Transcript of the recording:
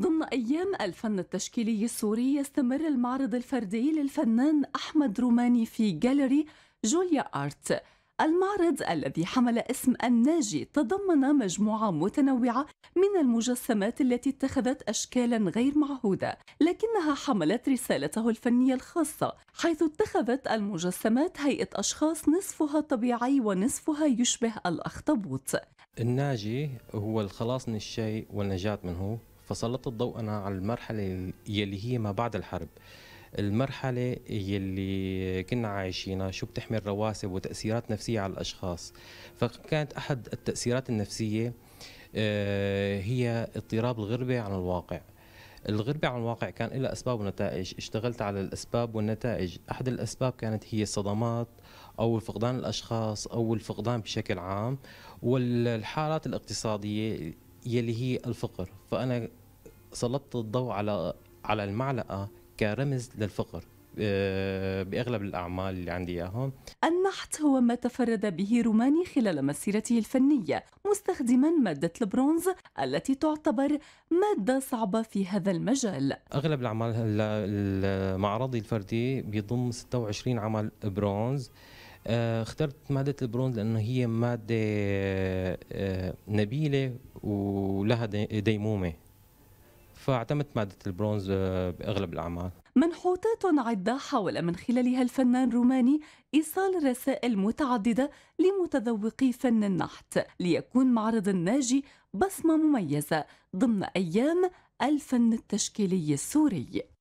ضمن أيام الفن التشكيلي السوري يستمر المعرض الفردي للفنان أحمد روماني في جاليري جوليا آرت المعرض الذي حمل اسم الناجي تضمن مجموعة متنوعة من المجسمات التي اتخذت أشكالا غير معهودة لكنها حملت رسالته الفنية الخاصة حيث اتخذت المجسمات هيئة أشخاص نصفها طبيعي ونصفها يشبه الأخطبوط الناجي هو الخلاص من الشيء والنجاة منه فسلطت أنا على المرحلة يلي هي ما بعد الحرب المرحلة يلي كنا عايشينها شو بتحمل رواسب وتأثيرات نفسية على الأشخاص فكانت أحد التأثيرات النفسية آه، هي اضطراب الغربة عن الواقع الغربة عن الواقع كان لها أسباب ونتائج اشتغلت على الأسباب والنتائج أحد الأسباب كانت هي الصدمات أو فقدان الأشخاص أو الفقدان بشكل عام والحالات الاقتصادية يلي هي الفقر فأنا سلطت الضوء على على المعلقه كرمز للفقر آه، باغلب الاعمال اللي عندي اياهم النحت هو ما تفرد به روماني خلال مسيرته الفنيه مستخدما ماده البرونز التي تعتبر ماده صعبه في هذا المجال اغلب الاعمال المعرضي الفردي بيضم 26 عمل برونز آه، اخترت مادة البرونز لأنه هي مادة آه، نبيلة ولها ديمومة فاعتمدت مادة البرونز آه، بأغلب الأعمال منحوتات عدة حاول من خلالها الفنان الروماني إيصال رسائل متعددة لمتذوقي فن النحت ليكون معرض الناجي بصمة مميزة ضمن أيام الفن التشكيلي السوري